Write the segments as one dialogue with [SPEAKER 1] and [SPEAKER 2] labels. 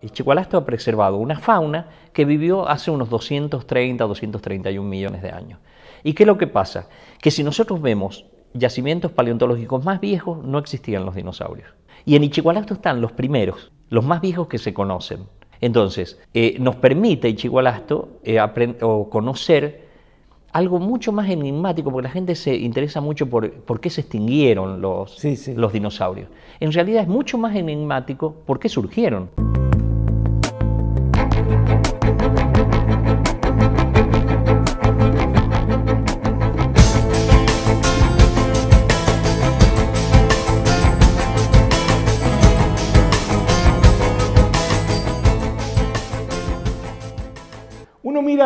[SPEAKER 1] Y ha preservado una fauna que vivió hace unos 230, 231 millones de años. ¿Y qué es lo que pasa? Que si nosotros vemos yacimientos paleontológicos más viejos, no existían los dinosaurios. Y en Ichigualasto están los primeros, los más viejos que se conocen. Entonces, eh, nos permite Ichigualasto eh, conocer algo mucho más enigmático, porque la gente se interesa mucho por por qué se extinguieron los, los dinosaurios. En realidad es mucho más enigmático por qué surgieron.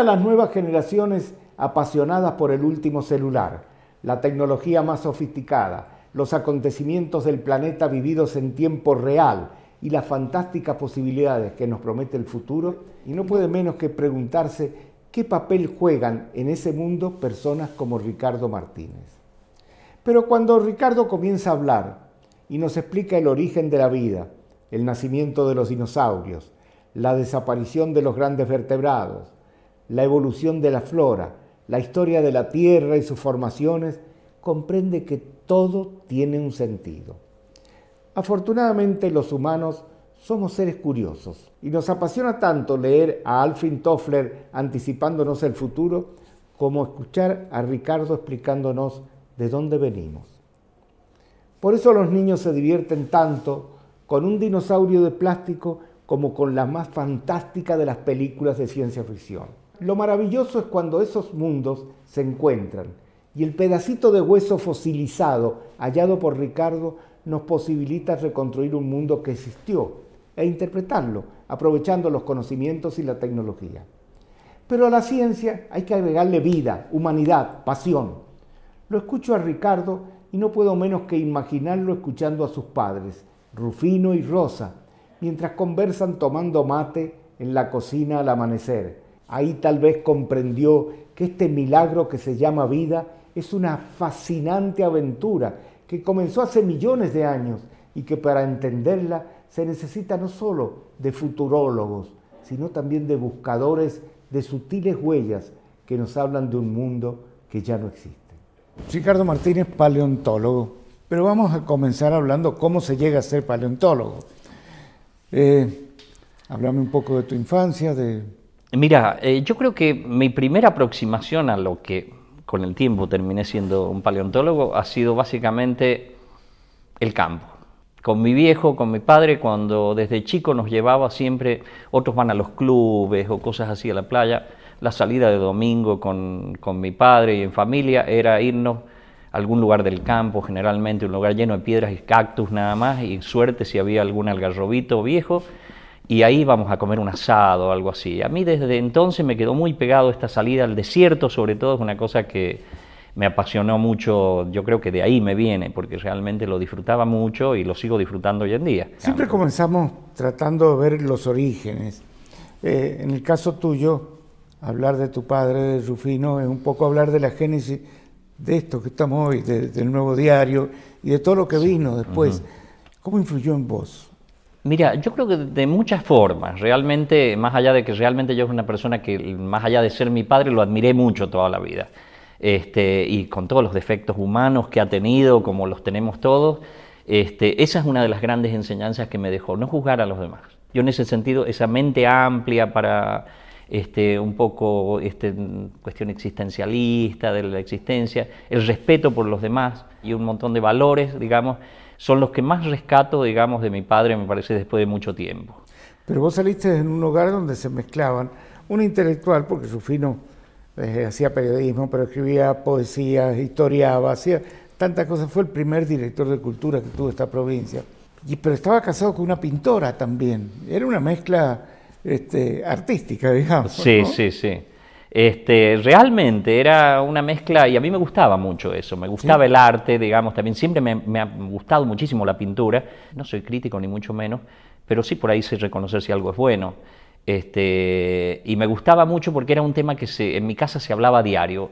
[SPEAKER 2] las nuevas generaciones apasionadas por el último celular, la tecnología más sofisticada, los acontecimientos del planeta vividos en tiempo real y las fantásticas posibilidades que nos promete el futuro, y no puede menos que preguntarse qué papel juegan en ese mundo personas como Ricardo Martínez. Pero cuando Ricardo comienza a hablar y nos explica el origen de la vida, el nacimiento de los dinosaurios, la desaparición de los grandes vertebrados, la evolución de la flora, la historia de la Tierra y sus formaciones, comprende que todo tiene un sentido. Afortunadamente los humanos somos seres curiosos y nos apasiona tanto leer a Alfred Toffler anticipándonos el futuro como escuchar a Ricardo explicándonos de dónde venimos. Por eso los niños se divierten tanto con un dinosaurio de plástico como con la más fantástica de las películas de ciencia ficción. Lo maravilloso es cuando esos mundos se encuentran y el pedacito de hueso fosilizado hallado por Ricardo nos posibilita reconstruir un mundo que existió e interpretarlo, aprovechando los conocimientos y la tecnología. Pero a la ciencia hay que agregarle vida, humanidad, pasión. Lo escucho a Ricardo y no puedo menos que imaginarlo escuchando a sus padres, Rufino y Rosa, mientras conversan tomando mate en la cocina al amanecer Ahí tal vez comprendió que este milagro que se llama vida es una fascinante aventura que comenzó hace millones de años y que para entenderla se necesita no solo de futurólogos, sino también de buscadores de sutiles huellas que nos hablan de un mundo que ya no existe. Ricardo Martínez, paleontólogo, pero vamos a comenzar hablando cómo se llega a ser paleontólogo. Eh, háblame un poco de tu infancia, de
[SPEAKER 1] Mira, eh, yo creo que mi primera aproximación a lo que con el tiempo terminé siendo un paleontólogo ha sido básicamente el campo. Con mi viejo, con mi padre, cuando desde chico nos llevaba siempre, otros van a los clubes o cosas así a la playa, la salida de domingo con, con mi padre y en familia era irnos a algún lugar del campo, generalmente un lugar lleno de piedras y cactus nada más, y suerte si había algún algarrobito viejo, y ahí vamos a comer un asado o algo así. A mí desde entonces me quedó muy pegado esta salida al desierto, sobre todo es una cosa que me apasionó mucho, yo creo que de ahí me viene, porque realmente lo disfrutaba mucho y lo sigo disfrutando hoy en día.
[SPEAKER 2] Siempre comenzamos tratando de ver los orígenes. Eh, en el caso tuyo, hablar de tu padre, de Rufino, es un poco hablar de la génesis de esto que estamos hoy, del nuevo diario y de todo lo que vino después. ¿Cómo influyó en vos?
[SPEAKER 1] Mira, yo creo que de muchas formas, realmente, más allá de que realmente yo es una persona que, más allá de ser mi padre, lo admiré mucho toda la vida, este, y con todos los defectos humanos que ha tenido, como los tenemos todos, este, esa es una de las grandes enseñanzas que me dejó, no juzgar a los demás. Yo en ese sentido, esa mente amplia para este, un poco este, cuestión existencialista de la existencia, el respeto por los demás y un montón de valores, digamos, son los que más rescato, digamos, de mi padre, me parece, después de mucho tiempo. Pero vos
[SPEAKER 2] saliste en un hogar donde se mezclaban un intelectual, porque su fino eh, hacía periodismo, pero escribía poesía, historiaba, hacía tantas cosas. Fue el primer director de cultura que tuvo esta provincia. Y, pero estaba casado con una pintora también. Era una mezcla este, artística, digamos. Sí, sí,
[SPEAKER 1] sí. Este, realmente era una mezcla y a mí me gustaba mucho eso, me gustaba el arte, digamos, también siempre me, ha gustado muchísimo la pintura, no soy crítico ni mucho menos, pero sí por ahí sé reconocer si algo es bueno. Este, y me gustaba mucho porque era un tema que en mi casa se hablaba a diario.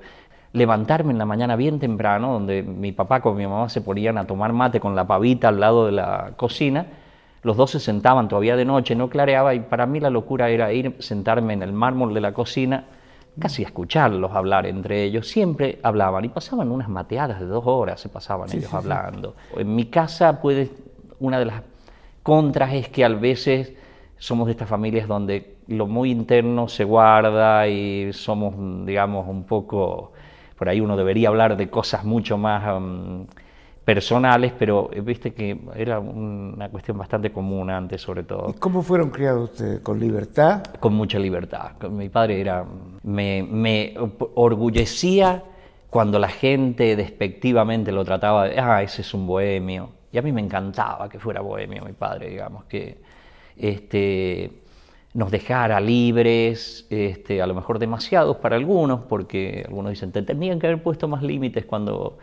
[SPEAKER 1] Levantarme en la mañana bien temprano, donde mi papá con mi mamá se ponían a tomar mate con la pavita al lado de la cocina, los dos se sentaban todavía de noche, no clareaba y para mí la locura era ir, sentarme en el mármol de la cocina, casi escucharlos hablar entre ellos, siempre hablaban y pasaban unas mateadas de dos horas, se pasaban ellos hablando. En mi casa puede, una de las contras es que a veces somos de estas familias donde lo muy interno se guarda y somos, digamos, un poco, por ahí uno debería hablar de cosas mucho más... Mm, personales, pero eh, viste que era una cuestión bastante común antes, sobre todo. ¿Cómo fueron criados ustedes? ¿Con libertad? Con mucha libertad. Mi padre era. Me, orgullecía cuando la gente despectivamente lo trataba de. Ah, ese es un bohemio. Y a mí me encantaba que fuera bohemio mi padre, digamos, que este, nos dejara libres, este, a lo mejor demasiados para algunos, porque algunos dicen, te tenían que haber puesto más límites cuando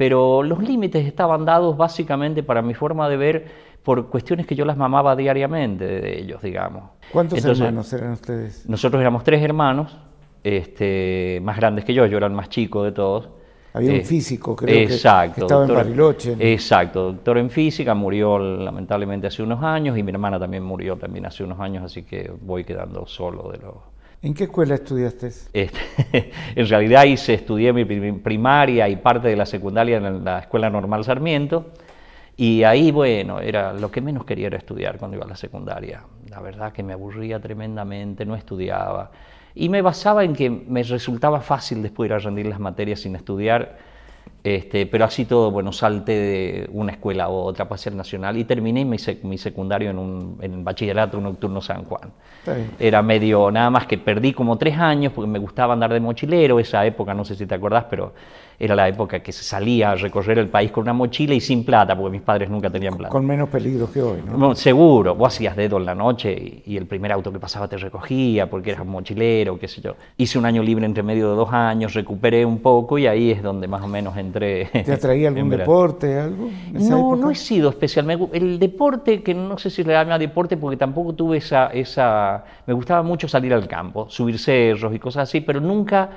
[SPEAKER 1] pero los límites estaban dados básicamente para mi forma de ver por cuestiones que yo las mamaba diariamente de ellos, digamos. ¿Cuántos hermanos eran ustedes? Nosotros éramos tres hermanos, este, más grandes que yo, yo era el más chico de todos. Había un eh, físico, creo exacto, que, estaba en Bariloche. Exacto, doctor en física, murió lamentablemente hace unos años y mi hermana también murió también hace unos años, así que voy quedando solo de los
[SPEAKER 2] ¿En qué escuela estudiaste?
[SPEAKER 1] Este, en realidad hice, estudié mi primaria y parte de la secundaria en la Escuela Normal Sarmiento. Y ahí, bueno, era lo que menos quería era estudiar cuando iba a la secundaria. La verdad que me aburría tremendamente, no estudiaba. Y me basaba en que me resultaba fácil después ir a rendir las materias sin estudiar este, pero así todo, bueno, salte de una escuela a otra para ser nacional y terminé mi, mi secundario en un bachillerato nocturno San Juan. Era medio, nada más que perdí como tres años porque me gustaba andar de mochilero, esa época, no sé si te acordás, pero era la época que se salía a recorrer el país con una mochila y sin plata, porque mis padres nunca tenían plata. Con
[SPEAKER 2] menos peligros que hoy, ¿no?
[SPEAKER 1] seguro, vos hacías dedo en la noche y, el primer auto que pasaba te recogía porque eras un mochilero, qué sé yo. Hice un año libre entre medio de dos años, recuperé un poco y ahí es donde más o menos entré. ¿Te atraía algún
[SPEAKER 2] deporte, algo? no, no
[SPEAKER 1] he sido especial. El deporte, que no sé si le llama deporte porque tampoco tuve esa, esa... Me gustaba mucho salir al campo, subir cerros y cosas así, pero nunca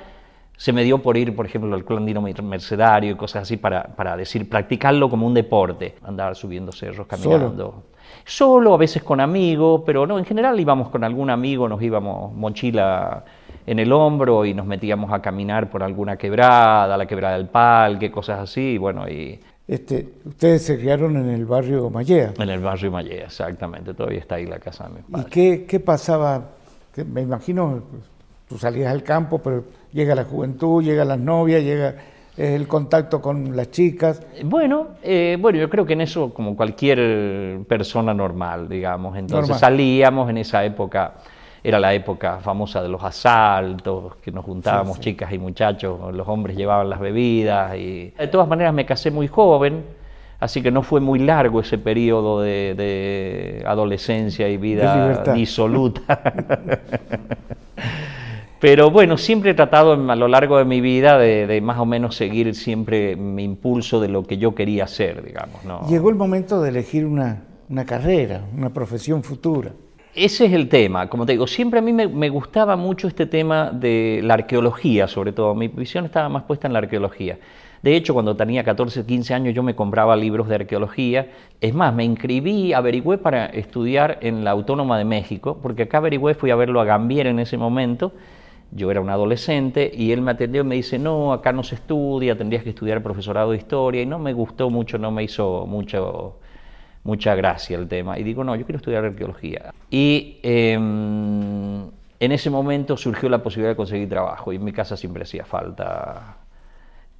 [SPEAKER 1] se me dio por ir, por ejemplo, al clandino mercedario y cosas así para, para decir, practicarlo como un deporte, andar subiendo cerros, caminando. Solo. a veces con amigos, pero no, en general íbamos con algún amigo, nos íbamos mochila en el hombro y nos metíamos a caminar por alguna quebrada, la quebrada del Palque, cosas así, bueno, y...
[SPEAKER 2] Este, ustedes se criaron en el barrio Mallea.
[SPEAKER 1] En el barrio Mallea, exactamente, todavía está ahí la casa de
[SPEAKER 2] mis ¿Y qué, qué pasaba? Me imagino, pues, tú salías al campo, pero llega la juventud, llega las novias, llega el contacto con las chicas. Bueno,
[SPEAKER 1] eh, bueno, yo creo que en eso, como cualquier persona normal, digamos, entonces salíamos en esa época, era la época famosa de los asaltos, que nos juntábamos chicas y muchachos, los hombres llevaban las bebidas y... De todas maneras me casé muy joven, así que no fue muy largo ese periodo de, de adolescencia y vida disoluta. Pero bueno, siempre he tratado a lo largo de mi vida de, más o menos seguir siempre mi impulso de lo que yo quería hacer, digamos.
[SPEAKER 2] Llegó el momento de elegir una, carrera, una profesión futura.
[SPEAKER 1] Ese es el tema, como te digo, siempre a mí me, me, gustaba mucho este tema de la arqueología, sobre todo. Mi visión estaba más puesta en la arqueología. De hecho, cuando tenía 14, 15 años yo me compraba libros de arqueología. Es más, me inscribí, averigüé para estudiar en la Autónoma de México, porque acá averigüé, fui a verlo a Gambier en ese momento yo era un adolescente y él me atendió y me dice, no, acá no se estudia, tendrías que estudiar profesorado de historia y no me gustó mucho, no me hizo mucho, mucha gracia el tema. Y digo, no, yo quiero estudiar arqueología. Y em, en ese momento surgió la posibilidad de conseguir trabajo y en mi casa siempre hacía falta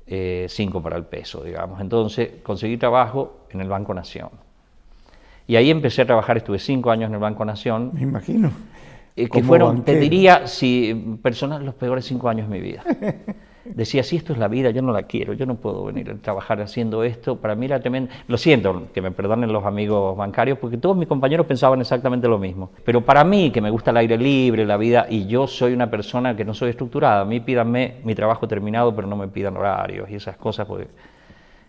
[SPEAKER 1] eh, cinco para el peso, digamos. Entonces conseguí trabajo en el Banco Nación. Y ahí empecé a trabajar, estuve cinco años en el Banco Nación. Me imagino que fueron, te diría, si personas los peores cinco años de mi vida. Decía, si esto es la vida, yo no la quiero, yo no puedo venir a trabajar haciendo esto, para mí era tremendo. Lo siento, que me perdonen los amigos bancarios, porque todos mis compañeros pensaban exactamente lo mismo. Pero para mí, que me gusta el aire libre, la vida, y yo soy una persona que no soy estructurada, a mí pídanme mi trabajo terminado, pero no me pidan horarios y esas cosas,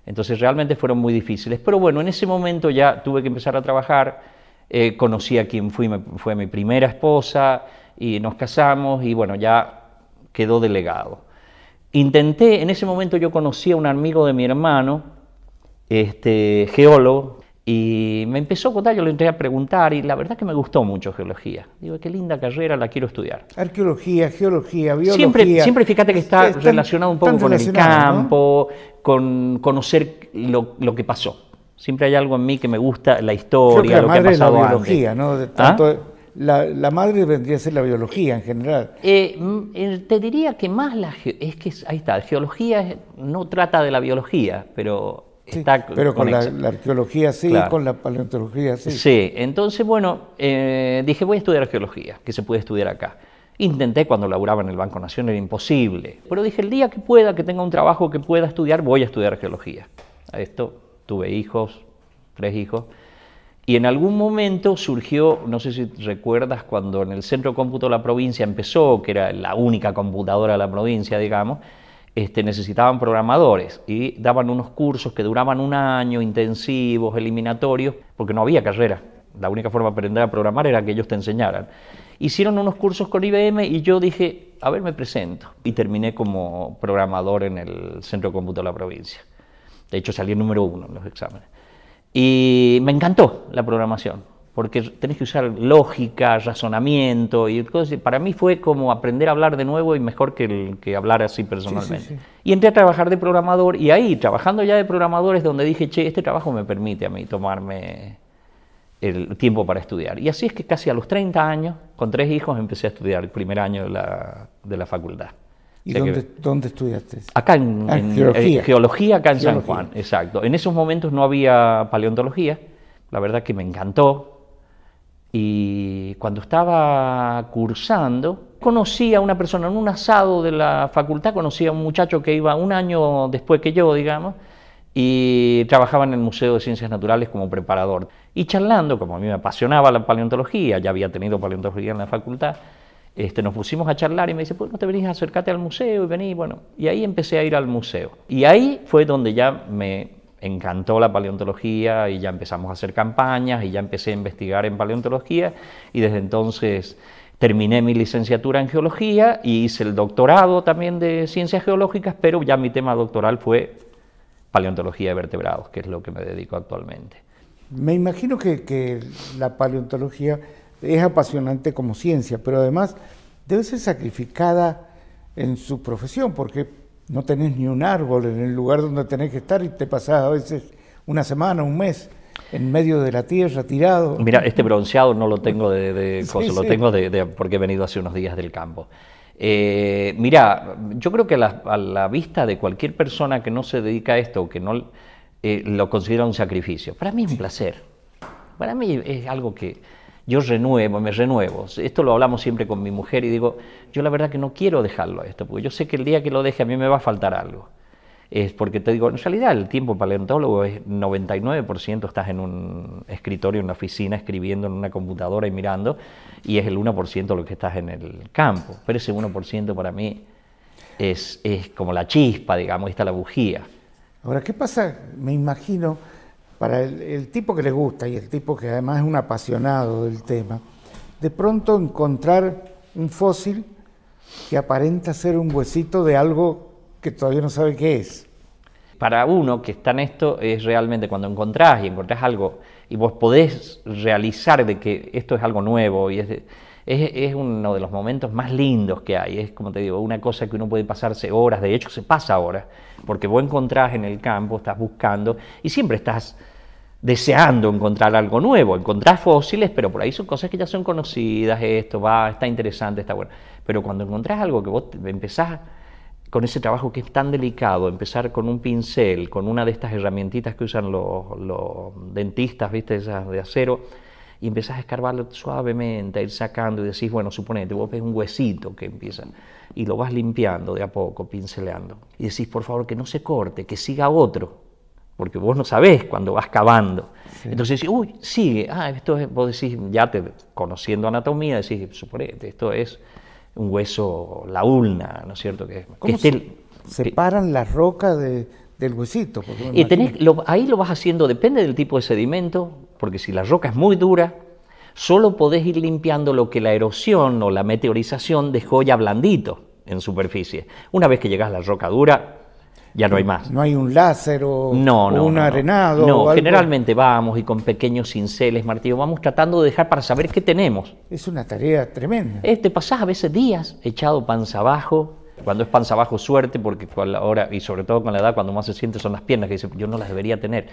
[SPEAKER 1] Entonces realmente fueron muy difíciles. Pero bueno, en ese momento ya tuve que empezar a trabajar eh, conocí a quien fui, fue mi primera esposa y nos casamos y bueno, ya quedó delegado. Intenté, en ese momento yo conocí a un amigo de mi hermano, este, geólogo, y me empezó a contar, yo le entré a preguntar y la verdad que me gustó mucho geología. Digo, qué linda carrera, la quiero estudiar.
[SPEAKER 2] Arqueología, geología, biología. Siempre, siempre fíjate que está relacionado un poco con el campo,
[SPEAKER 1] con conocer lo, lo que pasó. Siempre hay algo en mí que me gusta la historia, lo que ha pasado ¿Ah? la biología, ¿no? la, madre vendría a ser la biología en general. Eh, mm, te diría que más la es que ahí está, geología no trata de la biología, pero está... pero con, la,
[SPEAKER 2] arqueología sí, con la paleontología sí.
[SPEAKER 1] Sí, entonces, bueno, eh, dije, voy a estudiar arqueología, que se puede estudiar acá. Intenté cuando laburaba en el Banco Nacional, imposible. Pero dije, el día que pueda, que tenga un trabajo que pueda estudiar, voy a estudiar arqueología. Esto tuve hijos, tres hijos, y en algún momento surgió, no sé si recuerdas, cuando en el Centro Cómputo de la provincia empezó, que era la única computadora de la provincia, digamos, este, necesitaban programadores y daban unos cursos que duraban un año, intensivos, eliminatorios, porque no había carrera. La única forma de aprender a programar era que ellos te enseñaran. Hicieron unos cursos con IBM y yo dije, a ver, me presento. Y terminé como programador en el Centro Cómputo de la provincia. De hecho, salí el número uno en los exámenes. Y me encantó la programación, porque tenés que usar lógica, razonamiento y cosas. Para mí fue como aprender a hablar de nuevo y mejor que, hablar así personalmente. Y entré a trabajar de programador y ahí, trabajando ya de programador, es donde dije, che, este trabajo me permite a mí tomarme el tiempo para estudiar. Y así es que casi a los 30 años, con tres hijos, empecé a estudiar el primer año la, de la facultad.
[SPEAKER 2] ¿Y dónde, estudiaste? Acá en, ah, eh,
[SPEAKER 1] geología. acá en San Juan, exacto. En esos momentos no había paleontología, la verdad que me encantó. Y cuando estaba cursando, conocí a una persona en un asado de la facultad, conocí a un muchacho que iba un año después que yo, digamos, y trabajaba en el Museo de Ciencias Naturales como preparador. Y charlando, como a mí me apasionaba la paleontología, ya había tenido paleontología en la facultad, este, nos pusimos a charlar y me dice, pues no te venís, acercate al museo y vení, bueno, y ahí empecé a ir al museo. Y ahí fue donde ya me encantó la paleontología y ya empezamos a hacer campañas y ya empecé a investigar en paleontología y desde entonces terminé mi licenciatura en geología y hice el doctorado también de ciencias geológicas, pero ya mi tema doctoral fue paleontología de vertebrados, que es lo que me dedico actualmente.
[SPEAKER 2] Me imagino que, que la paleontología es apasionante como ciencia, pero además debe ser sacrificada en su profesión, porque no tenés ni un árbol en el lugar donde tenés que estar y te pasás a veces una semana, un mes en medio de la tierra, tirado.
[SPEAKER 1] Mira, este bronceado no lo tengo de, lo tengo de, porque he venido hace unos días del campo. Eh, mira, yo creo que a la, vista de cualquier persona que no se dedica a esto o que no eh, lo considera un sacrificio, para mí es un placer. Para mí es algo que, yo renuevo, me renuevo. Esto lo hablamos siempre con mi mujer y digo, yo la verdad que no quiero dejarlo a esto, porque yo sé que el día que lo deje a mí me va a faltar algo. Es porque te digo, en realidad el tiempo paleontólogo es 99% estás en un escritorio, en una oficina, escribiendo en una computadora y mirando, y es el 1% lo que estás en el campo. Pero ese 1% para mí es, como la chispa, digamos, está la bujía.
[SPEAKER 2] Ahora, ¿qué pasa? Me imagino para el, tipo que le gusta y el tipo que además es un apasionado del tema, de pronto encontrar un fósil que aparenta ser un huesito de algo que todavía no sabe qué es.
[SPEAKER 1] Para uno que está en esto es realmente cuando encontrás y encontrás algo y vos podés realizar de que esto es algo nuevo y es es, uno de los momentos más lindos que hay. Es como te digo, una cosa que uno puede pasarse horas, de hecho se pasa horas, porque vos encontrás en el campo, estás buscando y siempre estás deseando encontrar algo nuevo. Encontrás fósiles, pero por ahí son cosas que ya son conocidas, esto va, está interesante, está bueno. Pero cuando encontrás algo que vos empezás con ese trabajo que es tan delicado, empezar con un pincel, con una de estas herramientitas que usan los, los dentistas, viste, esas de acero, y empezás a escarbarlo suavemente, a ir sacando y decís, bueno, suponete, vos ves un huesito que empieza y lo vas limpiando de a poco, pinceleando. Y decís, por favor, que no se corte, que siga otro, porque vos no sabés cuando vas cavando. entonces Entonces, uy, sigue, ah, esto es, vos decís, ya te, conociendo anatomía, decís, suponete, esto es un hueso, la ulna, ¿no es cierto? Que, ¿Cómo se,
[SPEAKER 2] separan la roca
[SPEAKER 1] del huesito. Y ahí lo vas haciendo, depende del tipo de sedimento, porque si la roca es muy dura, solo podés ir limpiando lo que la erosión o la meteorización dejó ya blandito en superficie. Una vez que llegas a la roca dura, ya no hay más.
[SPEAKER 2] No hay un láser o, un arenado. No, generalmente
[SPEAKER 1] vamos y con pequeños cinceles, martillo, vamos tratando de dejar para saber qué tenemos. Es una tarea tremenda. te pasás a veces días echado panza abajo. Cuando es panza abajo, suerte, porque ahora, y sobre todo con la edad, cuando más se siente son las piernas, que dice, yo no las debería tener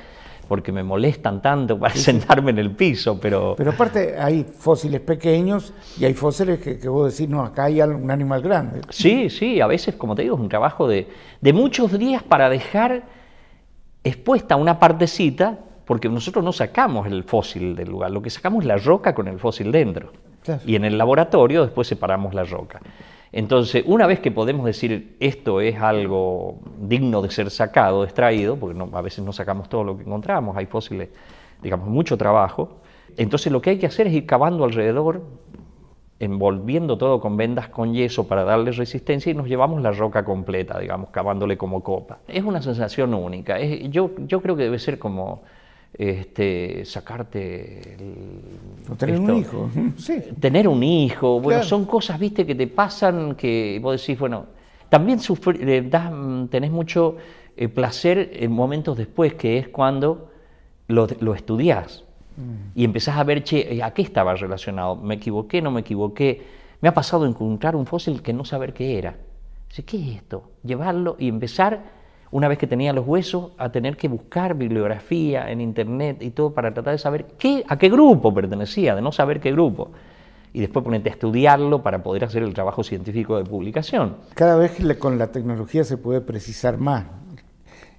[SPEAKER 1] porque me molestan tanto para sentarme en el piso, pero... Pero
[SPEAKER 2] aparte hay fósiles pequeños y hay
[SPEAKER 1] fósiles que, vos decís, no, acá hay un animal grande. Sí, sí, a veces, como te digo, es un trabajo de, de muchos días para dejar expuesta una partecita, porque nosotros no sacamos el fósil del lugar, lo que sacamos es la roca con el fósil dentro. Y en el laboratorio después separamos la roca. Entonces, una vez que podemos decir esto es algo digno de ser sacado, extraído, porque no, a veces no sacamos todo lo que encontramos, hay fósiles, digamos, mucho trabajo, entonces lo que hay que hacer es ir cavando alrededor, envolviendo todo con vendas con yeso para darle resistencia y nos llevamos la roca completa, digamos, cavándole como copa. Es una sensación única, yo creo que debe ser como este, sacarte... El, tener un hijo. Tener un hijo. Bueno, son cosas, viste, que te pasan que vos decís, bueno, también tenés mucho eh, placer en momentos después, que es cuando lo, estudias mm. y empezás a ver, che, eh, ¿a qué estaba relacionado? ¿Me equivoqué? ¿No me equivoqué? Me ha pasado encontrar un fósil que no saber qué era. ¿qué es esto? Llevarlo y empezar una vez que tenía los huesos, a tener que buscar bibliografía en internet y todo para tratar de saber qué, a qué grupo pertenecía, de no saber qué grupo. Y después ponerte a estudiarlo para poder hacer el trabajo científico de publicación.
[SPEAKER 2] Cada vez con la tecnología se puede precisar más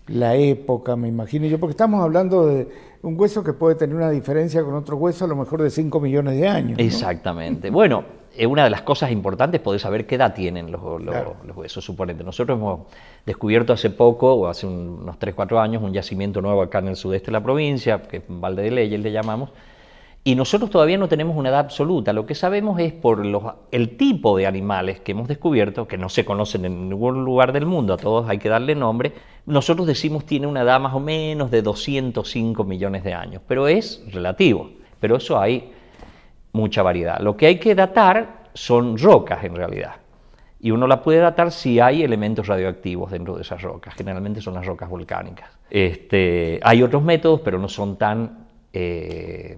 [SPEAKER 2] la época, me imagino yo, porque estamos hablando de un hueso que puede tener una diferencia con otro hueso a lo mejor de 5 millones de años.
[SPEAKER 1] Exactamente. Bueno, es una de las cosas importantes poder saber qué edad tienen los, huesos suponentes. Nosotros hemos descubierto hace poco, o hace unos 3, 4 años, un yacimiento nuevo acá en el sudeste de la provincia, que es Valde de Leyes le llamamos, y nosotros todavía no tenemos una edad absoluta. Lo que sabemos es por los, el tipo de animales que hemos descubierto, que no se conocen en ningún lugar del mundo, a todos hay que darle nombre, nosotros decimos tiene una edad más o menos de 205 millones de años, pero es relativo. Pero eso hay mucha variedad. Lo que hay que datar son rocas en realidad. Y uno la puede datar si hay elementos radioactivos dentro de esas rocas. Generalmente son las rocas volcánicas. Este, hay otros métodos, pero no son tan, eh,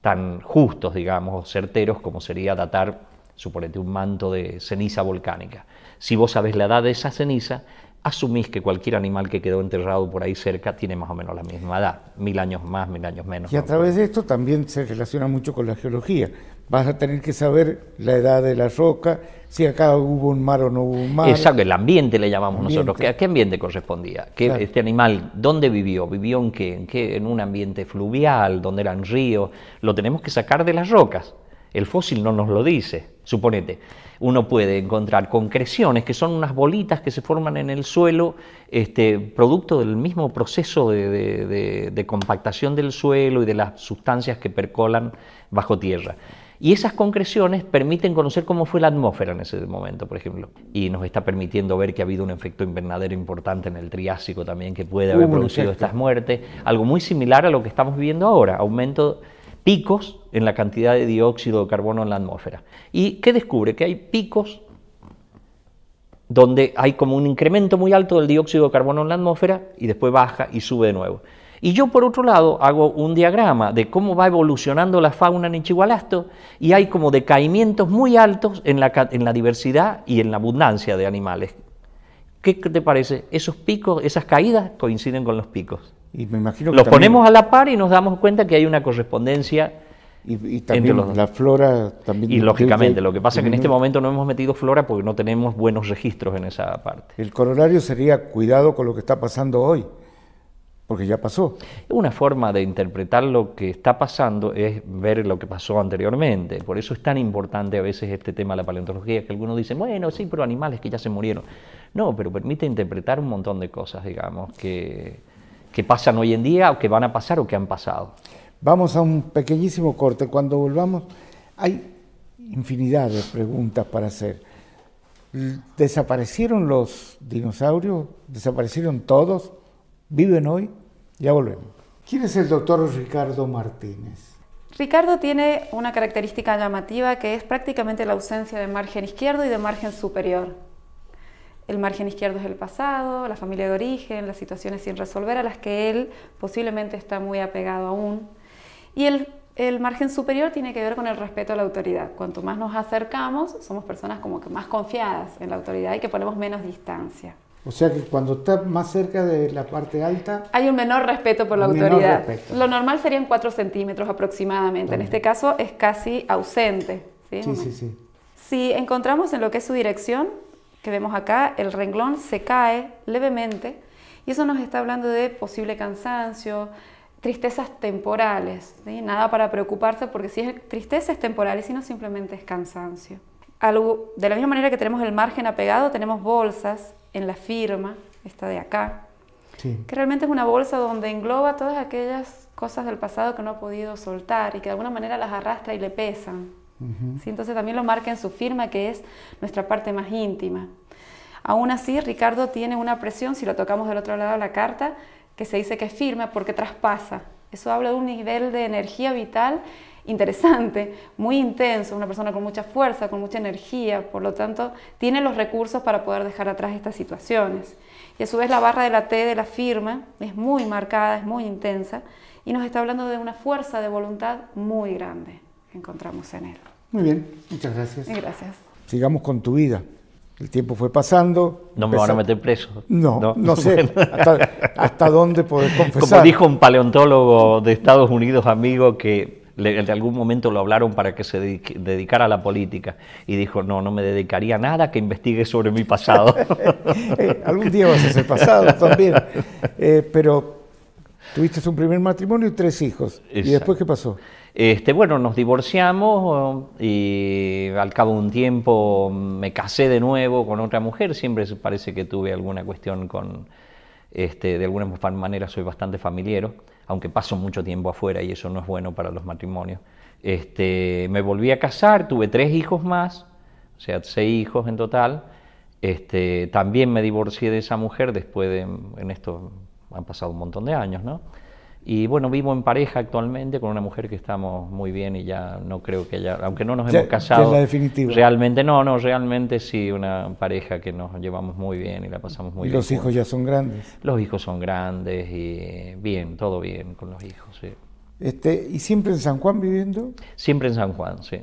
[SPEAKER 1] tan justos, digamos, certeros, como sería datar, suponete, un manto de ceniza volcánica. Si vos sabes la edad de esa ceniza, asumís que cualquier animal que quedó enterrado por ahí cerca tiene más o menos la misma edad, mil años más, mil años menos. Y a
[SPEAKER 2] través de esto también se relaciona mucho con la geología. Vas a tener que saber la edad de la roca, si acá hubo un mar o no hubo un mar. Exacto,
[SPEAKER 1] el ambiente le llamamos nosotros. qué ambiente correspondía? ¿Qué, ¿Este animal dónde vivió? ¿Vivió en qué? ¿En qué? ¿En un ambiente fluvial, donde eran ríos? Lo tenemos que sacar de las rocas. El fósil no nos lo dice. Suponete, uno puede encontrar concreciones, que son unas bolitas que se forman en el suelo, este, producto del mismo proceso de, compactación del suelo y de las sustancias que percolan bajo tierra. Y esas concreciones permiten conocer cómo fue la atmósfera en ese momento, por ejemplo. Y nos está permitiendo ver que ha habido un efecto invernadero importante en el Triásico también, que puede haber producido estas muertes. Algo muy similar a lo que estamos viviendo ahora, aumento picos en la cantidad de dióxido de carbono en la atmósfera. ¿Y qué descubre? Que hay picos donde hay como un incremento muy alto del dióxido de carbono en la atmósfera y después baja y sube de nuevo. Y yo por otro lado hago un diagrama de cómo va evolucionando la fauna en Ichigualasto y hay como decaimientos muy altos en la, en la diversidad y en la abundancia de animales. ¿Qué te parece? Esos picos, esas caídas coinciden con los picos. Y me imagino que los ponemos a la par y nos damos cuenta que hay una correspondencia. Y, también entre la flora también. Y lógicamente, lo que pasa es que en este momento no hemos metido flora porque no tenemos buenos registros en esa parte. El coronario sería cuidado con lo que está pasando hoy, porque ya pasó. Una forma de interpretar lo que está pasando es ver lo que pasó anteriormente. Por eso es tan importante a veces este tema de la paleontología, que algunos dicen, bueno, sí, pero animales que ya se murieron. No, pero permite interpretar un montón de cosas, digamos, que que pasan hoy en día o que van a pasar o que han pasado.
[SPEAKER 2] Vamos a un pequeñísimo corte. Cuando volvamos, hay infinidad de preguntas para hacer. ¿Desaparecieron los dinosaurios? ¿Desaparecieron todos? ¿Viven hoy? Ya volvemos. ¿Quién es el doctor Ricardo Martínez?
[SPEAKER 3] Ricardo tiene una característica llamativa que es prácticamente la ausencia de margen izquierdo y de margen superior. El margen izquierdo es el pasado, la familia de origen, las situaciones sin resolver a las que él posiblemente está muy apegado aún. Y el, margen superior tiene que ver con el respeto a la autoridad. Cuanto más nos acercamos, somos personas como que más confiadas en la autoridad y que ponemos menos distancia.
[SPEAKER 2] O sea que cuando está más cerca de la parte alta...
[SPEAKER 3] Hay un menor respeto por la autoridad. Lo normal serían 4 centímetros aproximadamente. En este caso es casi ausente. sí, sí, sí. Si encontramos en lo que es su dirección, que vemos acá, el renglón se cae levemente y eso nos está hablando de posible cansancio, tristezas temporales, nada para preocuparse porque si es tristezas temporales temporal y si no simplemente es cansancio. Algo, de la misma manera que tenemos el margen apegado, tenemos bolsas en la firma, esta de acá, que realmente es una bolsa donde engloba todas aquellas cosas del pasado que no ha podido soltar y que de alguna manera las arrastra y le pesan. Entonces también lo marca en su firma, que es nuestra parte más íntima. Aún así, Ricardo tiene una presión, si lo tocamos del otro lado de la carta, que se dice que firma porque traspasa. Eso habla de un nivel de energía vital interesante, muy intenso, una persona con mucha fuerza, con mucha energía, por lo tanto, tiene los recursos para poder dejar atrás estas situaciones. Y a su vez la barra de la T de la firma es muy marcada, es muy intensa y nos está hablando de una fuerza de voluntad muy grande que encontramos en él.
[SPEAKER 2] Muy bien, muchas gracias. Gracias. Sigamos con tu vida. El tiempo fue pasando. No me van a meter preso. No, no, sé hasta, dónde
[SPEAKER 1] poder confesar. Como dijo un paleontólogo de Estados Unidos, amigo, que le, en algún momento lo hablaron para que se dedicara a la política. Y dijo, no, no me dedicaría a nada que investigue sobre mi pasado. Eh, algún día vas a ser pasado también.
[SPEAKER 2] Eh, pero Tuviste un primer matrimonio y tres
[SPEAKER 1] hijos. ¿Y después qué pasó? Este, bueno, nos divorciamos um, y al cabo de un tiempo um, me casé de nuevo con otra mujer. Siempre parece que tuve alguna cuestión con, este, de alguna manera soy bastante familiero, aunque paso mucho tiempo afuera y eso no es bueno para los matrimonios. Este, me volví a casar, tuve tres hijos más, o sea, seis hijos en total. Este, también me divorcié de esa mujer después de, en han pasado un montón de años, ¿no? Y bueno, vivo en pareja actualmente con una mujer que estamos muy bien y ya no creo que haya, aunque no nos hemos casado. Es la definitiva. Realmente, no, no, realmente sí, una pareja que nos llevamos muy bien y la pasamos muy bien. ¿Y los hijos ya son grandes? Los hijos son grandes y bien, todo bien con los hijos, sí. Este, ¿Y siempre en San Juan viviendo? Siempre en San Juan, sí.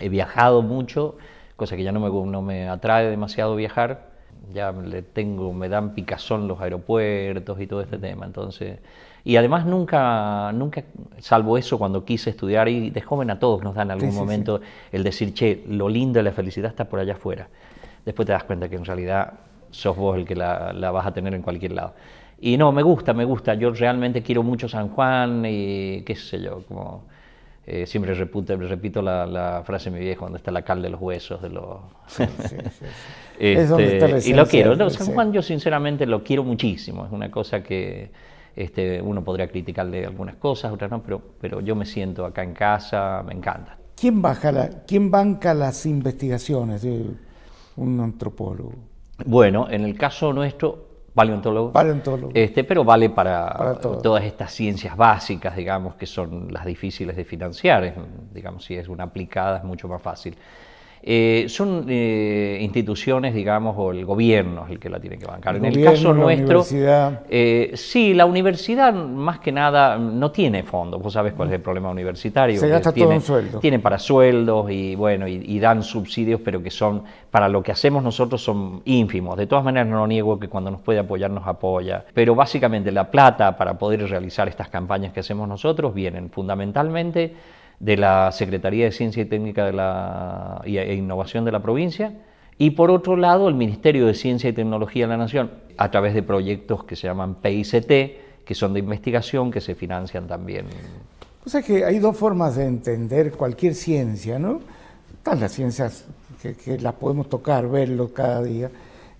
[SPEAKER 1] He viajado mucho, cosa que ya no me, no me atrae demasiado viajar, ya le tengo, me dan picazón los aeropuertos y todo este tema. Entonces, y además nunca, nunca, salvo eso, cuando quise estudiar, y de joven a todos nos dan algún momento el decir, che, lo lindo de la felicidad está por allá afuera. Después te das cuenta que en realidad sos vos el que la, la vas a tener en cualquier lado. Y no, me gusta, me gusta. Yo realmente quiero mucho San Juan y qué sé yo, como eh, siempre repito, repito la, frase de mi viejo, cuando está la cal de los huesos, de los... Este, y lo quiero. San Juan yo sinceramente lo quiero muchísimo, es una cosa que este, uno podría criticarle algunas cosas, otras no, pero, pero yo me siento acá en casa, me encanta.
[SPEAKER 2] ¿Quién, baja la, quién banca las investigaciones? Eh, un antropólogo.
[SPEAKER 1] Bueno, en el caso nuestro, Paleontólogo. Este, pero vale para, todas estas ciencias básicas, digamos, que son las difíciles de financiar. digamos, si es una aplicada es mucho más fácil. Eh, son eh, instituciones, digamos, o el gobierno es el que la tiene que bancar. en el caso nuestro, la eh, sí, la universidad más que nada no tiene fondos. Vos sabés cuál es el problema universitario. Se gasta tiene, Tienen para sueldos y bueno, y, dan subsidios, pero que son, para lo que hacemos nosotros son ínfimos. De todas maneras, no lo niego que cuando nos puede apoyar, nos apoya. Pero básicamente la plata para poder realizar estas campañas que hacemos nosotros vienen fundamentalmente de la Secretaría de Ciencia y Técnica de la, e Innovación de la provincia y por otro lado el Ministerio de Ciencia y Tecnología de la Nación a través de proyectos que se llaman PICT, que son de investigación que se financian también.
[SPEAKER 2] O sea que hay dos formas de entender cualquier ciencia, ¿no? Están las ciencias que, que las podemos tocar, verlo cada día,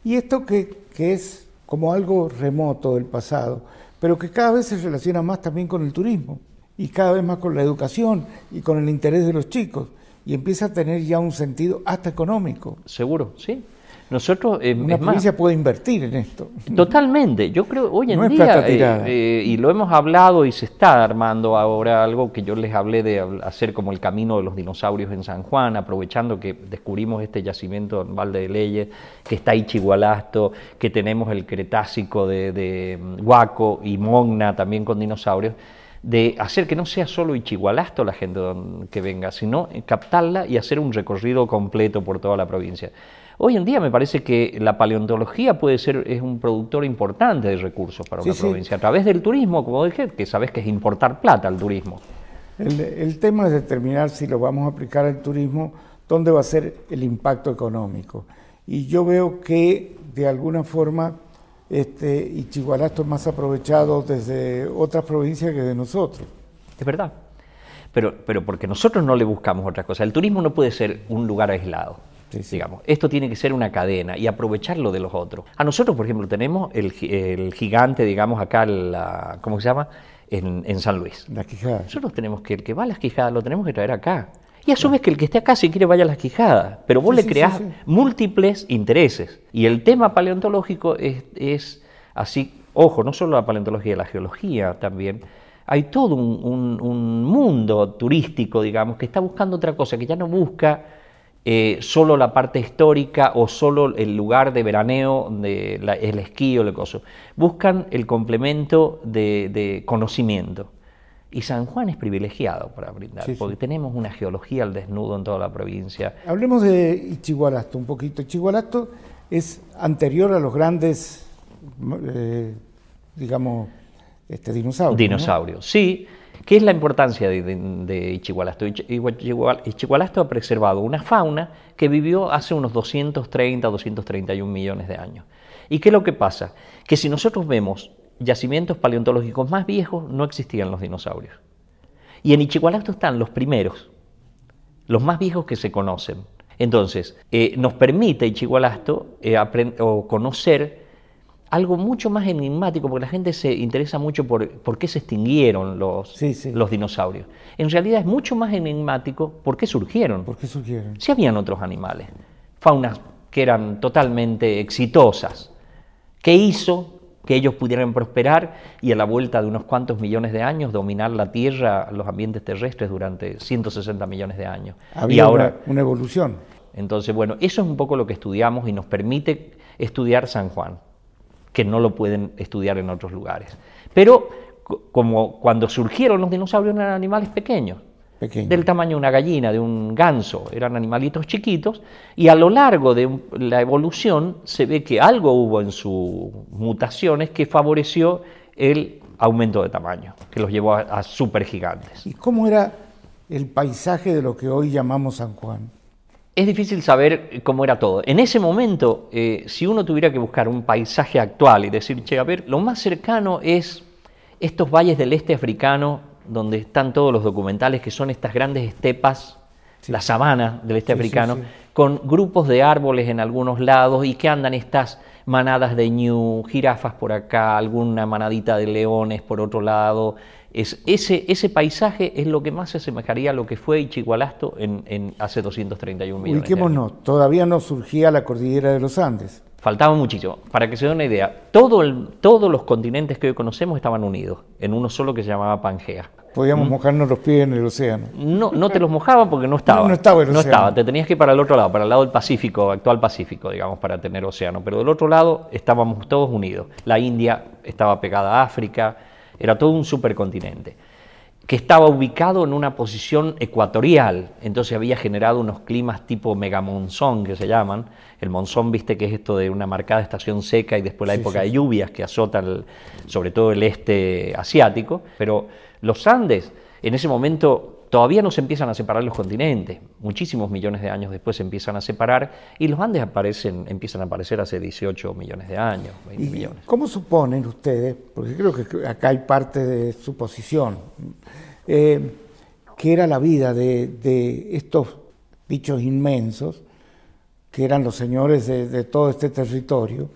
[SPEAKER 2] y esto que, que es como algo remoto del pasado, pero que cada vez se relaciona más también con el turismo y cada vez más con la educación y con el interés de los chicos y empieza a tener ya un sentido hasta económico. Seguro, sí.
[SPEAKER 1] Nosotros, eh, Una provincia
[SPEAKER 2] puede invertir en esto.
[SPEAKER 1] Totalmente. Yo creo hoy en día, eh, eh, y lo hemos hablado y se está armando ahora algo que yo les hablé de hacer como el camino de los dinosaurios en San Juan, aprovechando que descubrimos este yacimiento en Valde de Leyes, que está Ichigualasto, que tenemos el Cretácico de, de mm, Huaco y Mogna también con dinosaurios de hacer que no sea solo Ichigualasto la gente que venga, sino captarla y hacer un recorrido completo por toda la provincia. Hoy en día me parece que la paleontología puede ser es un productor importante de recursos para una provincia, a través del turismo, como dije, que sabes que es importar plata al turismo.
[SPEAKER 2] El, el tema es determinar si lo vamos a aplicar al turismo, dónde va a ser el impacto económico. Y yo veo que de alguna forma este, y Chihuahua es más aprovechado desde otras provincias que de nosotros.
[SPEAKER 1] Es verdad. Pero, pero porque nosotros no le buscamos otra cosa. El turismo no puede ser un lugar aislado. Digamos, esto tiene que ser una cadena y aprovecharlo de los otros. A nosotros, por ejemplo, tenemos el, gigante, digamos, acá, la, ¿cómo se llama? En, en San Luis. Las Quijadas. Nosotros tenemos que, el que va a las Quijadas lo tenemos que traer acá. Y asumes que el que esté acá, si quiere, vaya a las quijadas. Pero vos le creás múltiples intereses. Y el tema paleontológico es, así, ojo, no solo la paleontología, la geología también. Hay todo un, mundo turístico, digamos, que está buscando otra cosa, que ya no busca eh, solo la parte histórica o solo el lugar de veraneo, de el esquí o el coso. Buscan el complemento de conocimiento. Y San Juan es privilegiado para brindar, porque tenemos una geología al desnudo en toda la provincia.
[SPEAKER 2] Hablemos de Ichigualasto un poquito. Ichigualasto es anterior a los grandes, eh, digamos,
[SPEAKER 1] este, dinosaurios. Dinosaurios, sí. ¿Qué es la importancia de, de, de Ichigualasto? Ichigualasto ha preservado una fauna que vivió hace unos 230, 231 millones de años. ¿Y qué es lo que pasa? Que si nosotros vemos yacimientos paleontológicos más viejos no existían los dinosaurios. Y en Ichigualasto están los primeros, los más viejos que se conocen. Entonces, eh, nos permite Ichigualasto eh, o conocer algo mucho más enigmático, porque la gente se interesa mucho por por qué se extinguieron los, los dinosaurios. En realidad es mucho más enigmático por qué surgieron. ¿Por qué surgieron? Si habían otros animales, faunas que eran totalmente exitosas. ¿Qué hizo que ellos pudieran prosperar y a la vuelta de unos cuantos millones de años dominar la Tierra, los ambientes terrestres durante 160 millones de años. Había ahora una, evolución. Entonces, bueno, eso es un poco lo que estudiamos y nos permite estudiar San Juan, que no lo pueden estudiar en otros lugares. Pero como cuando surgieron los dinosaurios eran animales pequeños, del tamaño de una gallina, de un ganso, eran animalitos chiquitos, y a lo largo de la evolución se ve que algo hubo en sus mutaciones que favoreció el aumento de tamaño, que los llevó a, supergigantes. ¿Y
[SPEAKER 2] cómo era el paisaje de lo que hoy llamamos San Juan?
[SPEAKER 1] Es difícil saber cómo era todo. En ese momento, eh, si uno tuviera que buscar un paisaje actual y decir, che, a ver, lo más cercano es estos valles del este africano donde están todos los documentales, que son estas grandes estepas, la sabana del este africano, con grupos de árboles en algunos lados y que andan estas manadas de ñu, jirafas por acá, alguna manadita de leones por otro lado. Es, ese, ese paisaje es lo que más se asemejaría a lo que fue Ichigualasto en, en hace 231 millones.
[SPEAKER 2] Ubiquémonos, todavía no surgía la cordillera de los Andes.
[SPEAKER 1] Faltaba muchísimo. Para que se dé una idea, todos los continentes que hoy conocemos estaban unidos en uno solo que se llamaba Pangea.
[SPEAKER 2] Podíamos mm. mojarnos los pies en el océano. No, no
[SPEAKER 1] te los mojaba porque no estaba. No, no estaba el océano. No estaba. Te tenías que ir para el otro lado, para el lado del Pacífico, actual Pacífico, digamos, para tener océano. Pero del otro lado estábamos todos unidos. La India estaba pegada a África, era todo un supercontinente que estaba ubicado en una posición ecuatorial, entonces había generado unos climas tipo megamonzón que se llaman. El monzón, viste que es esto de una marcada estación seca y después la época de lluvias que azotan sobre todo el este asiático, pero los Andes en ese momento Todavía no se empiezan a separar los continentes, muchísimos millones de años después se empiezan a separar y los Andes aparecen, empiezan a aparecer hace 18 millones de años, 20 millones.
[SPEAKER 2] ¿Cómo suponen ustedes, porque creo que acá hay parte de su posición, eh, que era la vida de, estos bichos inmensos, que eran los señores de, todo este territorio?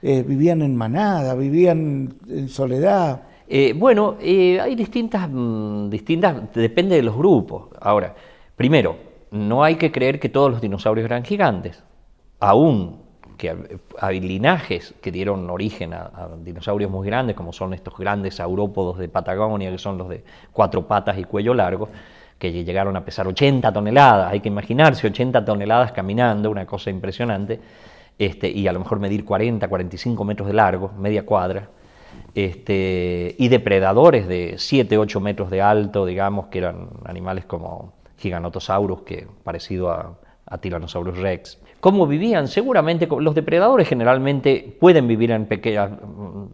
[SPEAKER 2] Eh, vivían
[SPEAKER 1] en manada, vivían en soledad, eh, bueno, eh, hay distintas, mm, distintas, depende de los grupos. Ahora, primero, no hay que creer que todos los dinosaurios eran gigantes. Aún que hay linajes que dieron origen a, dinosaurios muy grandes, como son estos grandes saurópodos de Patagonia, que son los de cuatro patas y cuello largo, que llegaron a pesar 80 toneladas. Hay que imaginarse 80 toneladas caminando, una cosa impresionante, este, y a lo mejor medir 40, 45 metros de largo, media cuadra este, y depredadores de 7, 8 metros de alto, digamos, que eran animales como giganotosaurus, que parecido a, a Tyrannosaurus rex. ¿Cómo vivían? Seguramente los depredadores generalmente pueden vivir en pequeñas,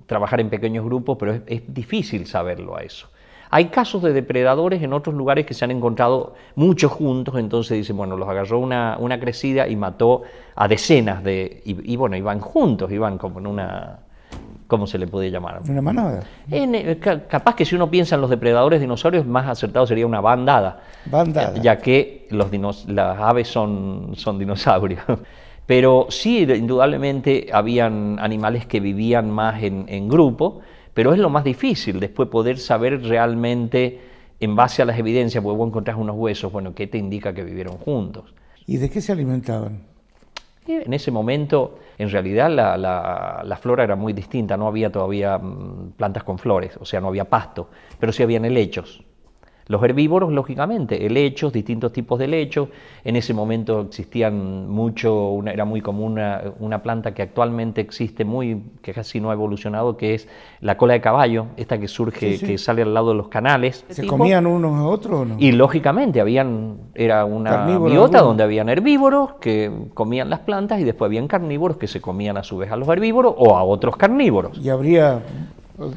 [SPEAKER 1] trabajar en pequeños grupos, pero es, difícil saberlo a eso. Hay casos de depredadores en otros lugares que se han encontrado muchos juntos, entonces dicen, bueno, los agarró una, una crecida y mató a decenas de... y, bueno, iban juntos, iban como en una, ¿Cómo se le puede llamar? ¿Una manada? Eh, capaz que si uno piensa en los depredadores dinosaurios, más acertado sería una bandada. Bandada. Ya que los las aves son, dinosaurios. Pero sí, indudablemente, habían animales que vivían más en, en grupo, pero es lo más difícil después poder saber realmente, en base a las evidencias, porque vos encontrás unos huesos, bueno, ¿qué te indica que vivieron juntos?
[SPEAKER 2] ¿Y de qué se alimentaban?
[SPEAKER 1] En ese momento, en realidad, la, flora era muy distinta, no había todavía mm, plantas con flores, o sea, no había pasto, pero sí habían helechos. Los herbívoros, lógicamente, helechos, distintos tipos de helechos. En ese momento existían mucho, era muy común una, planta que actualmente existe muy, que casi no ha evolucionado, que es la cola de caballo, esta que surge, que sale al lado de los canales. ¿Se comían unos a otros o no? Y lógicamente, habían, era una biota donde habían herbívoros que comían las plantas y después habían carnívoros que se comían a su vez a los herbívoros o a otros carnívoros.
[SPEAKER 2] Y habría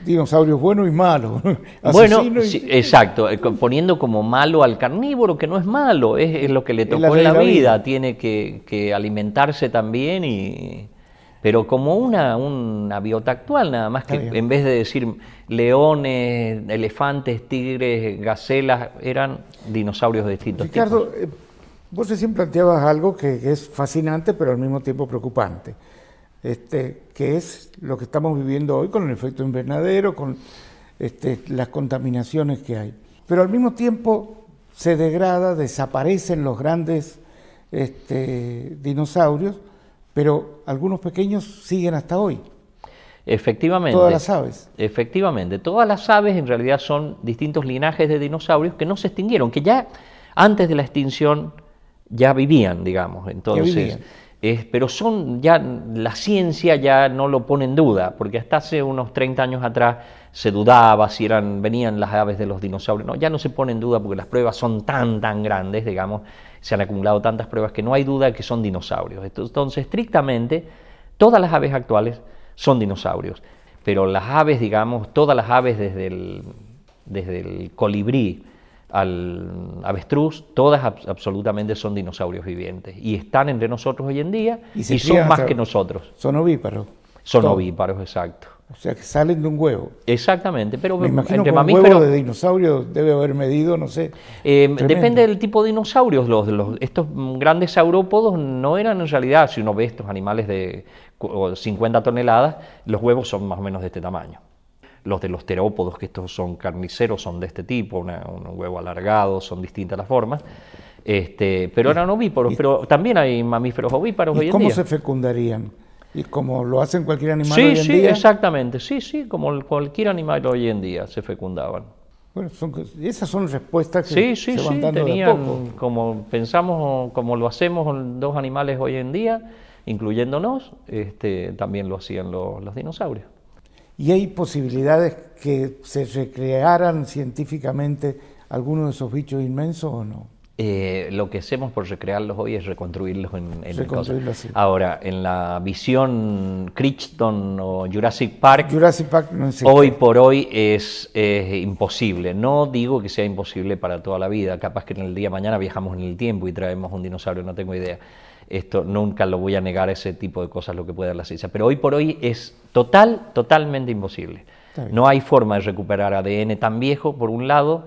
[SPEAKER 2] Dinosaurios buenos y malos. Bueno, y...
[SPEAKER 1] exacto, eh, poniendo como malo al carnívoro, que no es malo, es, lo que le tocó en la, vida. tiene que, alimentarse también, y, pero como una, una biota actual, nada más que en vez de decir leones, elefantes, tigres, gacelas, eran dinosaurios de distintos Ricardo, eh,
[SPEAKER 2] Vos siempre planteabas algo que es fascinante, pero al mismo tiempo preocupante este, que es lo que estamos viviendo hoy con el efecto invernadero, con este, las contaminaciones que hay. Pero al mismo tiempo se degrada, desaparecen los grandes este, dinosaurios, pero algunos pequeños siguen hasta hoy.
[SPEAKER 1] Efectivamente. Todas las aves. Efectivamente. Todas las aves en realidad son distintos linajes de dinosaurios que no se extinguieron, que ya antes de la extinción ya vivían, digamos. Entonces, vivían pero son ya la ciencia ya no lo pone en duda, porque hasta hace unos 30 años atrás se dudaba si eran venían las aves de los dinosaurios. No, ya no se pone en duda porque las pruebas son tan tan grandes, digamos, se han acumulado tantas pruebas que no hay duda que son dinosaurios. Entonces, estrictamente todas las aves actuales son dinosaurios, pero las aves, digamos, todas las aves desde desde el colibrí al avestruz, todas absolutamente son dinosaurios vivientes y están entre nosotros hoy en día y, son más que nosotros. Son ovíparos. Son ovíparos, exacto. O sea, que salen de un huevo. Exactamente, pero imagino entre Un huevo de dinosaurio debe haber medido, no sé. Eh, depende del tipo de dinosaurios. Los, estos grandes saurópodos no eran en realidad, si uno ve estos animales de 50 toneladas, los huevos son más o menos de este tamaño los de los terópodos, que estos son carniceros, son de este tipo, un huevo alargado, son distintas las formas. Este, pero eran ovíparos, pero también hay mamíferos ovíparos ¿y hoy en ¿Cómo se
[SPEAKER 2] fecundarían? ¿Y como lo hacen cualquier animal hoy en día? Sí, sí,
[SPEAKER 1] exactamente, sí, sí, como cualquier animal hoy en día se fecundaban. Bueno,
[SPEAKER 2] esas son respuestas que sí, sí, se van sí, dando tenían, poco.
[SPEAKER 1] Como pensamos, como lo hacemos dos animales hoy en día, incluyéndonos, este, también lo hacían los dinosaurios
[SPEAKER 2] y hay posibilidades que se recrearan científicamente algunos de esos bichos inmensos o no.
[SPEAKER 1] Eh, lo que hacemos por recrearlos hoy es reconstruirlos en, en Ahora, en la visión Crichton o Jurassic
[SPEAKER 2] Park, Jurassic Park no hoy
[SPEAKER 1] por hoy es, es, imposible. No digo que sea imposible para toda la vida, capaz que en el día de mañana viajamos en el tiempo y traemos un dinosaurio, no tengo idea esto nunca lo voy a negar, ese tipo de cosas lo que puede dar la ciencia. Pero hoy por hoy es total, totalmente imposible. No hay forma de recuperar ADN tan viejo, por un lado,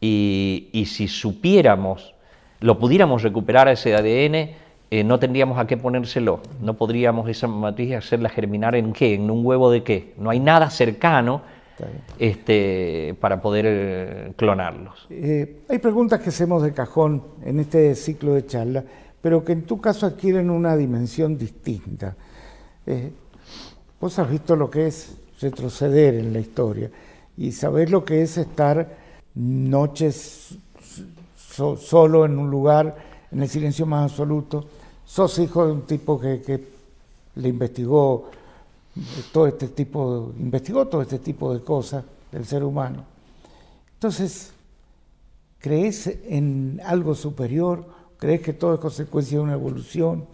[SPEAKER 1] y, si supiéramos, lo pudiéramos recuperar a ese ADN, eh, no tendríamos a qué ponérselo, no podríamos esa matriz hacerla germinar en qué, en un huevo de qué. No hay nada cercano este, para poder eh, clonarlos.
[SPEAKER 2] Eh, hay preguntas que hacemos de cajón en este ciclo de charla pero que en tu caso adquieren una dimensión distinta. Eh, vos has visto lo que es retroceder en la historia y saber lo que es estar noches solo en un lugar, en el silencio más absoluto. Sos hijo de un tipo que, que le investigó todo este tipo, investigó todo este tipo de cosas del ser humano. Entonces, ¿crees en algo superior crees que todo es consecuencia de una evolución,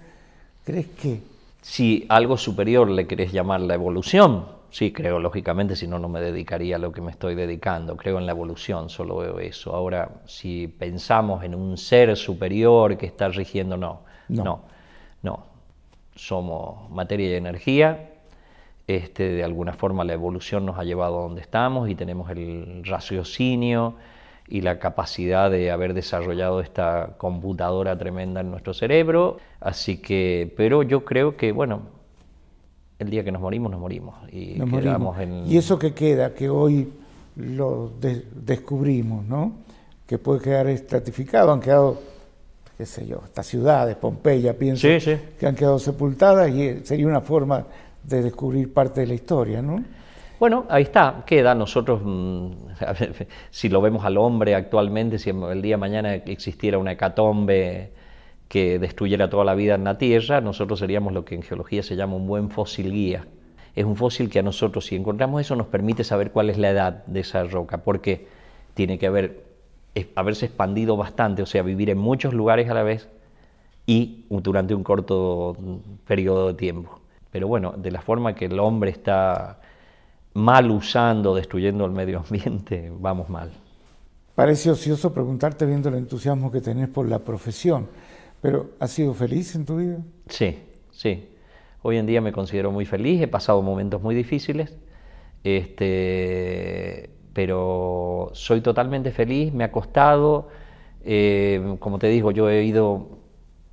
[SPEAKER 2] crees que...
[SPEAKER 1] Si algo superior le querés llamar la evolución, sí, creo, lógicamente, si no, no me dedicaría a lo que me estoy dedicando, creo en la evolución, solo veo eso. Ahora, si pensamos en un ser superior que está rigiendo, no, no, no, somos materia y energía, este, de alguna forma la evolución nos ha llevado a donde estamos y tenemos el raciocinio, y la capacidad de haber desarrollado esta computadora tremenda en nuestro cerebro. Así que, pero yo creo que, bueno, el día que nos morimos, nos morimos. Y, En... y eso
[SPEAKER 2] que queda, que hoy lo descubrimos, ¿no? Que puede quedar estratificado, han quedado, qué sé yo, estas ciudades, Pompeya, pienso, que han quedado sepultadas y eh, sería una forma de descubrir parte de la
[SPEAKER 1] historia, ¿no? Bueno, ahí está, queda. Nosotros, mm, si lo vemos al hombre actualmente, si el día mañana existiera una hecatombe que destruyera toda la vida en la Tierra, nosotros seríamos lo que en geología se llama un buen fósil guía. Es un fósil que a nosotros, si encontramos eso, nos permite saber cuál es la edad de esa roca, porque tiene que haber, haberse expandido bastante, o sea, vivir en muchos lugares a la vez y durante un corto mm, periodo de tiempo. Pero bueno, de la forma que el hombre está mal usando, destruyendo el medio ambiente, vamos mal.
[SPEAKER 2] Parece ocioso preguntarte viendo el entusiasmo que tenés por la profesión, pero ¿has sido feliz en tu vida?
[SPEAKER 1] Sí, sí. Hoy en día me considero muy feliz, he pasado momentos muy difíciles, este, pero soy totalmente feliz, me ha costado, eh, como te digo, yo he ido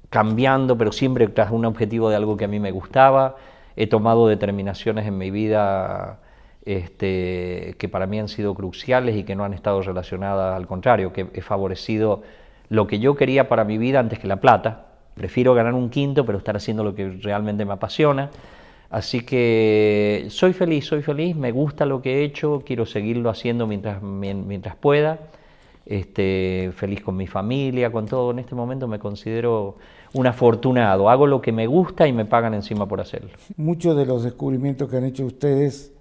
[SPEAKER 1] cambiando, pero siempre tras un objetivo de algo que a mí me gustaba, he tomado determinaciones en mi vida este, que para mí han sido cruciales y que no han estado relacionadas, al contrario, que he favorecido lo que yo quería para mi vida antes que la plata. Prefiero ganar un quinto, pero estar haciendo lo que realmente me apasiona. Así que soy feliz, soy feliz, me gusta lo que he hecho, quiero seguirlo haciendo mientras, mientras pueda. Este, feliz con mi familia, con todo. En este momento me considero un afortunado. Hago lo que me gusta y me pagan encima por hacerlo.
[SPEAKER 2] Muchos de los descubrimientos que han hecho ustedes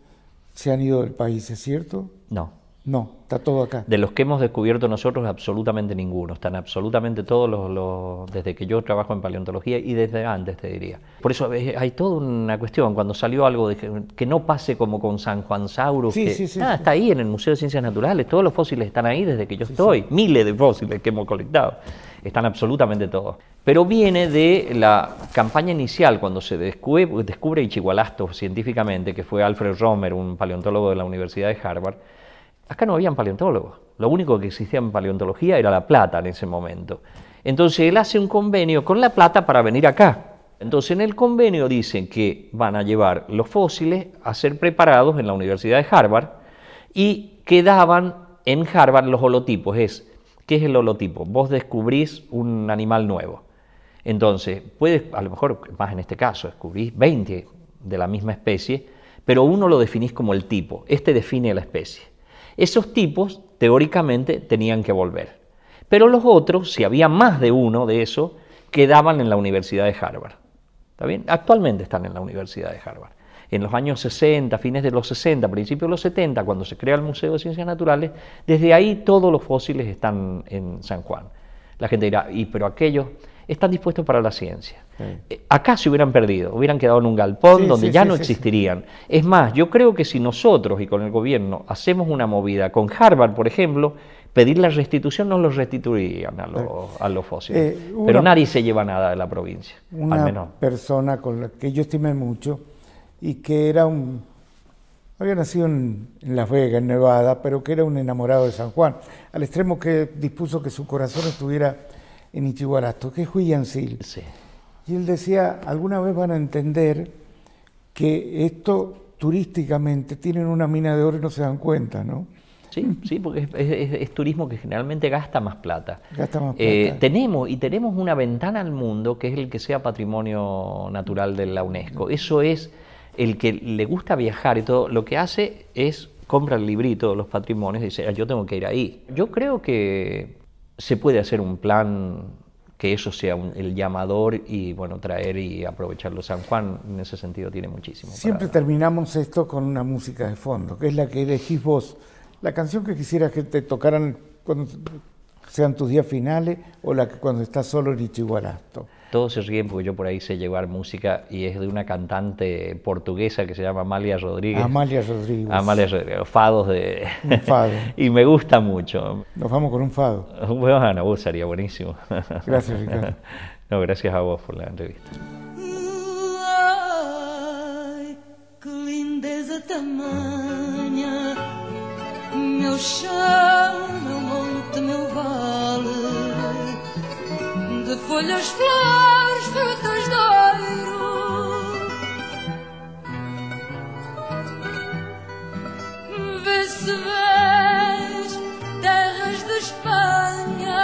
[SPEAKER 2] se han ido del país, ¿es cierto? No. No, está todo acá.
[SPEAKER 1] De los que hemos descubierto nosotros, absolutamente ninguno. Están absolutamente todos los, desde que yo trabajo en paleontología y desde antes, te diría. Por eso eh, hay toda una cuestión. Cuando salió algo de que, no pase como con San Juan Saurus, sí, está ahí en el Museo de Ciencias Naturales. Todos los fósiles están ahí desde que yo estoy. Miles de fósiles que hemos colectado están absolutamente todos. Pero viene de la campaña inicial, cuando se descubre, descubre Ichigualasto científicamente, que fue Alfred Romer, un paleontólogo de la Universidad de Harvard. Acá no habían paleontólogos. Lo único que existía en paleontología era la plata en ese momento. Entonces él hace un convenio con la plata para venir acá. Entonces en el convenio dicen que van a llevar los fósiles a ser preparados en la Universidad de Harvard y quedaban en Harvard los holotipos, es ¿Qué es el holotipo? Vos descubrís un animal nuevo. Entonces, puedes, a lo mejor, más en este caso, descubrís 20 de la misma especie, pero uno lo definís como el tipo. Este define la especie. Esos tipos, teóricamente, tenían que volver. Pero los otros, si había más de uno de eso, quedaban en la Universidad de Harvard. ¿Está bien? Actualmente están en la Universidad de Harvard en los años 60, fines de los 60, principios de los 70, cuando se crea el Museo de Ciencias Naturales, desde ahí todos los fósiles están en San Juan. La gente dirá, y pero aquellos están dispuestos para la ciencia. Eh, acá se hubieran perdido, hubieran quedado en un galpón donde ya no existirían. Es más, yo creo que si nosotros y con el gobierno hacemos una movida con Harvard, por ejemplo, pedir la restitución no los restituirían a los, fósiles. Eh, pero nadie se lleva nada de la provincia. al menos.
[SPEAKER 2] persona con la que yo estimé mucho y que era un, había nacido en, Las Vegas, en Nevada, pero que era un enamorado de San Juan, al extremo que dispuso que su corazón estuviera en Ichiguarasto, que es Huillancil. Sí. Y él decía, alguna vez van a entender que esto turísticamente tienen una mina de oro y
[SPEAKER 1] no se dan cuenta, ¿no? Sí, sí, porque es, turismo que generalmente gasta más plata. Gasta más eh, plata. tenemos y tenemos una ventana al mundo que es el que sea patrimonio natural de la UNESCO. Eso es el que le gusta viajar y todo, lo que hace es compra el librito los patrimonios y dice, ah, yo tengo que ir ahí. Yo creo que se puede hacer un plan que eso sea el llamador y bueno, traer y aprovecharlo. San Juan en ese sentido tiene muchísimo. Siempre
[SPEAKER 2] terminamos esto con una música de fondo, que es la que elegís vos. La canción que quisiera que te tocaran cuando sean tus días finales o la que cuando estás solo en Ichigualasto.
[SPEAKER 1] Todo se ríen porque yo por ahí sé llevar música y es de una cantante portuguesa que se llama Amalia Rodríguez. Amalia Rodríguez. Amalia Rodríguez, fados de... Un fado. y me gusta mucho. Nos vamos con un fado. Bueno, vos sería buenísimo. Gracias, Ricardo. No, gracias a vos por la entrevista.
[SPEAKER 2] monte, meu vale. de folhas, flores, frutas de ouro.
[SPEAKER 3] Vê se vês terras de Espanha,